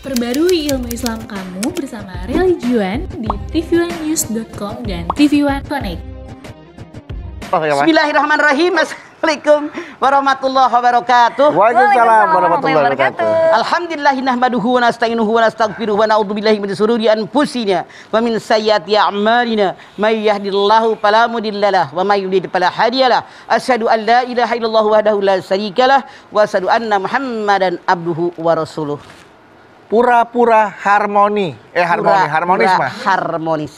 Perbarui ilmu Islam kamu bersama religion di tv dan tv One Connect. Oh, iya, Bismillahirrahmanirrahim. Assalamualaikum warahmatullahi wabarakatuh. Waalaikumsalam warahmatullahi wabarakatuh. Alhamdulillah nahmaduhu wa nasta'inuhu wa nastaghfiruhu wa na'udzu billahi min syururi anfusina wa min sayyiati a'malina may yahdihillahu fala mudhillalah wa may yudhlil fala hadiyalah. Asyhadu an la ilaha illallah wahdahu la syarikalah wa asyhadu anna Muhammadan abduhu wa rasuluh pura-pura harmoni. Eh harmoni, pura, harmonis mah. Harmonis.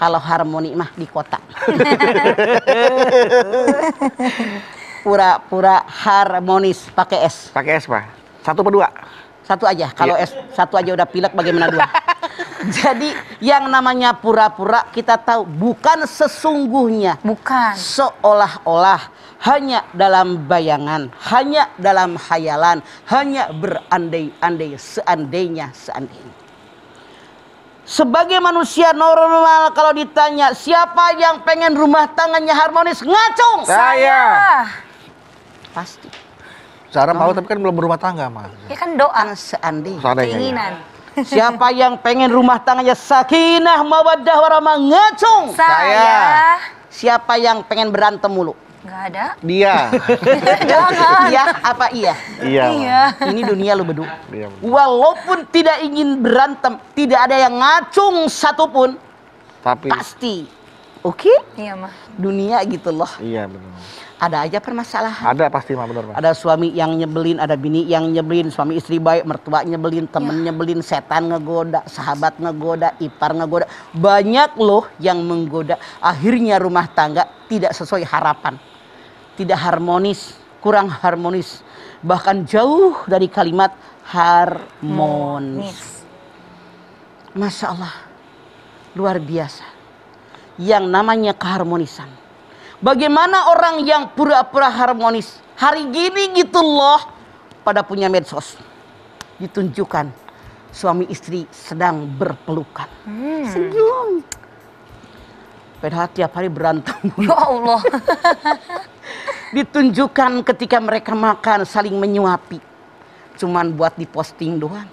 Kalau harmoni mah di kota. pura-pura harmonis pakai es Pakai S, Pak. Satu per dua. Satu aja. Kalau iya. S satu aja udah pilek bagaimana dua? Jadi yang namanya pura-pura kita tahu bukan sesungguhnya. Bukan. Seolah-olah hanya dalam bayangan, hanya dalam khayalan, hanya berandai-andai seandainya seandainya. Sebagai manusia normal kalau ditanya siapa yang pengen rumah tangannya harmonis ngacung? Saya. Pasti. cara mau tapi kan belum berumah tangga, Mas. Ya kan doa seandainya. Keinginan. Ya. Siapa yang pengen rumah tangannya sakinah, mawaddah, warahmah, ngecung? Saya. Siapa yang pengen berantem mulu? Gak ada. Dia. Jangan. Iya apa iya? Iya. iya. Ini dunia lu bedu. Iya. Walaupun tidak ingin berantem, tidak ada yang ngacung satupun. Tapi. Pasti. Oke? Okay? Iya mah. Dunia gitu loh. Iya benar ada aja permasalahan. Ada pasti mah benar. Ada suami yang nyebelin, ada bini yang nyebelin, suami istri baik, mertua nyebelin, ya. temen ya. nyebelin, setan ngegoda, sahabat ngegoda, ipar ngegoda. Banyak loh yang menggoda. Akhirnya rumah tangga tidak sesuai harapan. Tidak harmonis, kurang harmonis. Bahkan jauh dari kalimat harmonis. Masalah luar biasa. Yang namanya keharmonisan Bagaimana orang yang pura-pura harmonis. Hari gini gitu loh. Pada punya medsos. Ditunjukkan. Suami istri sedang berpelukan. Hmm. Senyum. Padahal tiap hari berantem. Ya Allah. Ditunjukkan ketika mereka makan saling menyuapi. Cuman buat diposting doang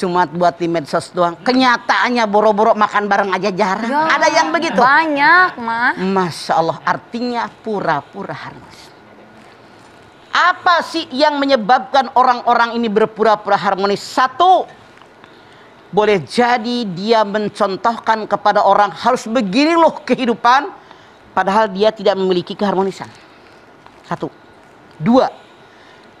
cuma buat di medsos doang. Kenyataannya boro-boro makan bareng aja jarang. Ya, Ada yang begitu? Banyak, mah. Masya Allah, artinya pura-pura harmonis. Apa sih yang menyebabkan orang-orang ini berpura-pura harmonis? Satu, boleh jadi dia mencontohkan kepada orang harus begini loh kehidupan, padahal dia tidak memiliki keharmonisan. Satu, dua,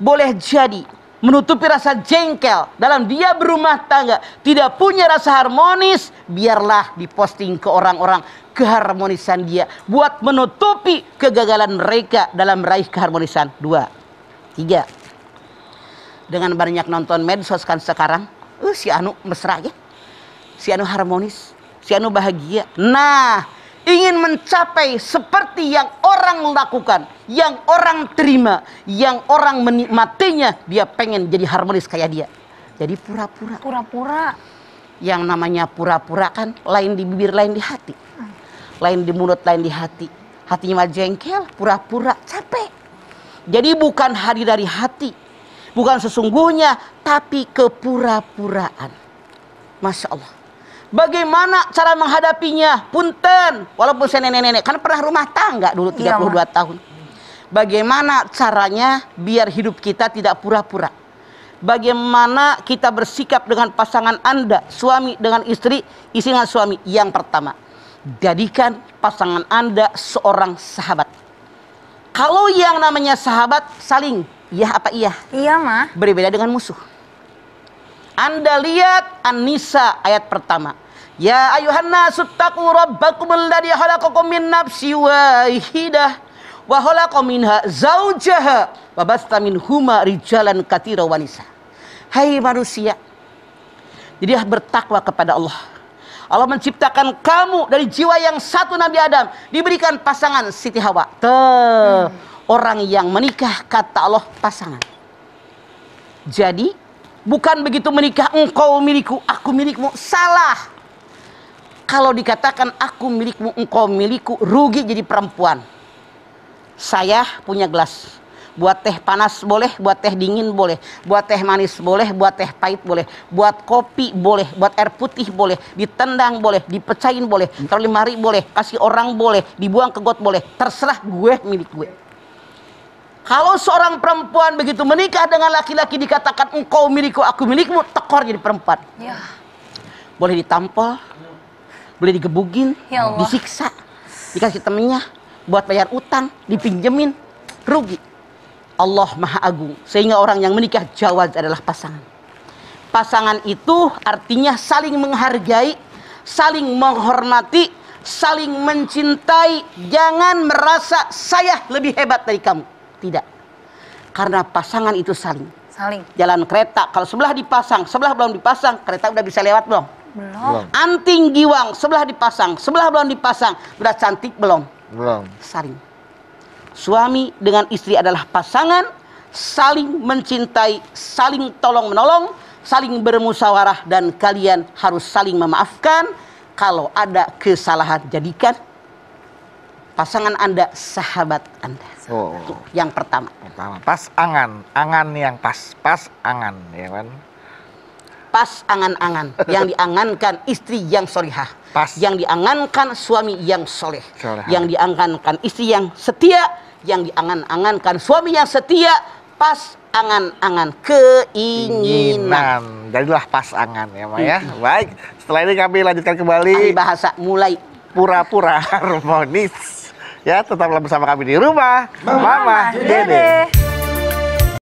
boleh jadi menutupi rasa jengkel dalam dia berumah tangga, tidak punya rasa harmonis, biarlah diposting ke orang-orang keharmonisan dia buat menutupi kegagalan mereka dalam meraih keharmonisan. Dua, tiga. Dengan banyak nonton medsos kan sekarang, uh, si Anu mesra ya, si Anu harmonis, si Anu bahagia. Nah, ingin mencapai seperti yang orang lakukan, yang orang terima, yang orang menikmatinya, dia pengen jadi harmonis kayak dia. Jadi pura-pura. Pura-pura. Yang namanya pura-pura kan lain di bibir, lain di hati. Lain di mulut, lain di hati. Hatinya mah jengkel, pura-pura, capek. Jadi bukan hari dari hati. Bukan sesungguhnya, tapi kepura-puraan. Masya Allah. Bagaimana cara menghadapinya? Punten, walaupun saya nenek-nenek kan pernah rumah tangga dulu 32 iya, tahun. Bagaimana caranya biar hidup kita tidak pura-pura? Bagaimana kita bersikap dengan pasangan Anda, suami dengan istri, istri dengan suami? Yang pertama, jadikan pasangan Anda seorang sahabat. Kalau yang namanya sahabat saling iya apa iya? Iya, mah. Berbeda dengan musuh. Anda lihat Anissa ayat pertama. Ya ayuhan nasu taku rabbakum alladhi halakakum min nafsin wahidah wa khalaqa minha zaujaha wa basta minhuma rijalan katira wa nisa. Hai manusia, jadi bertakwa kepada Allah. Allah menciptakan kamu dari jiwa yang satu Nabi Adam, diberikan pasangan Siti Hawa. Tuh, hmm. orang yang menikah kata Allah pasangan. Jadi bukan begitu menikah engkau milikku, aku milikmu. Salah. Kalau dikatakan aku milikmu, engkau milikku, rugi jadi perempuan. Saya punya gelas. Buat teh panas boleh, buat teh dingin boleh, buat teh manis boleh, buat teh pahit boleh, buat kopi boleh, buat air putih boleh, ditendang boleh, dipecahin boleh, taruh lemari boleh, kasih orang boleh, dibuang ke got boleh, terserah gue milik gue. Kalau seorang perempuan begitu menikah dengan laki-laki dikatakan engkau milikku, aku milikmu, tekor jadi perempuan. Ya. Boleh ditampol, boleh digebukin, ya disiksa, dikasih temennya, buat bayar utang, dipinjemin, rugi. Allah Maha Agung, sehingga orang yang menikah jawab adalah pasangan. Pasangan itu artinya saling menghargai, saling menghormati, saling mencintai. Jangan merasa saya lebih hebat dari kamu. Tidak. Karena pasangan itu saling. Saling. Jalan kereta, kalau sebelah dipasang, sebelah belum dipasang, kereta udah bisa lewat belum? Belum. Anting giwang sebelah dipasang, sebelah belum dipasang. Sudah cantik belum? Belum. Saring. Suami dengan istri adalah pasangan saling mencintai, saling tolong menolong, saling bermusyawarah dan kalian harus saling memaafkan. Kalau ada kesalahan jadikan pasangan Anda sahabat Anda. Oh. Yang pertama. Pertama, pasangan, angan, yang pas, pas ya kan pas angan-angan yang diangankan istri yang solihah pas yang diangankan suami yang soleh Soleha. yang diangankan istri yang setia yang diangan-angankan suami yang setia pas angan-angan keinginan jadilah pas angan ya Maya ya hmm. baik setelah ini kami lanjutkan kembali Ahli bahasa mulai pura-pura harmonis ya tetaplah bersama kami di rumah Mama, Mama Dede, Dede.